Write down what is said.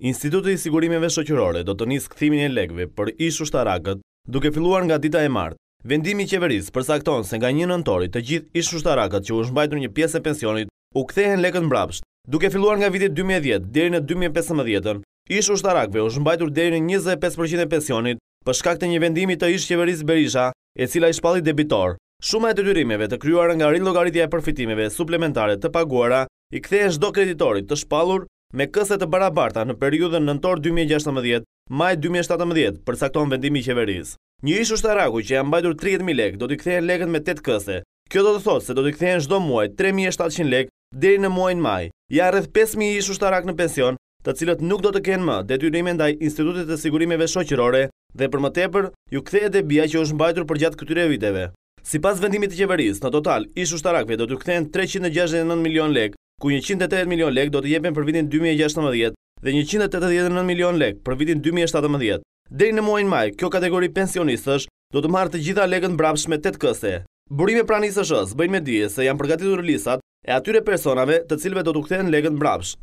Institutet i Sigurimeve Shokjërore do të njësë këthimin e legve për ishë ushtarakët duke filluar nga dita e martë. Vendimi qeverisë përsakton se nga një nëntori të gjithë ishë ushtarakët që u shmbajtur një pjesë e pensionit u kthehen legët mbrapsht. Duke filluar nga vitit 2010 deri në 2015-ën, ishë u shmbajtur deri në 25% e pensionit për shkak të një vendimi të ishë qeverisë Berisha e cila i shpalli debitor. Shuma e të dyrimeve të kryuar nga rinë logaritja e përfitimeve suplementare të paguara i kthehen shdo kreditorit të shpalur me këse të barabarta në periudën nëntor 2016, maj 2017, në vendimi qeveris. Një ishë është që janë bajtur 30.000 lek, do t'i këthejen leket me 8 këse. Kjo do të thotë se do t'i këthejen shdo muaj 3.700 lek deri në muajnë maj. Ja rrëth 5.000 ishë është në pension, të cilët nuk do të kënë më, detyrime ndaj institutit të sigurimeve shoqirore dhe për më tepër, ju këthejet e bia që është mbajtur për gjatë këtyre viteve. Si pas vendimit të qeveris, në total, ishë është do të këthejen 369 milion lek, ku 180 milion lek do të jepen për vitin 2016 dhe 189 milion lek për vitin 2017. Deri në muajin maj, kjo kategori pensionistësh do të marrë të gjitha lekët mbrapshme 8 këse. Burime pranisë shës bëjnë me dije se janë përgatitur listat e atyre personave të cilve do të kthejnë lekët mbrapsh.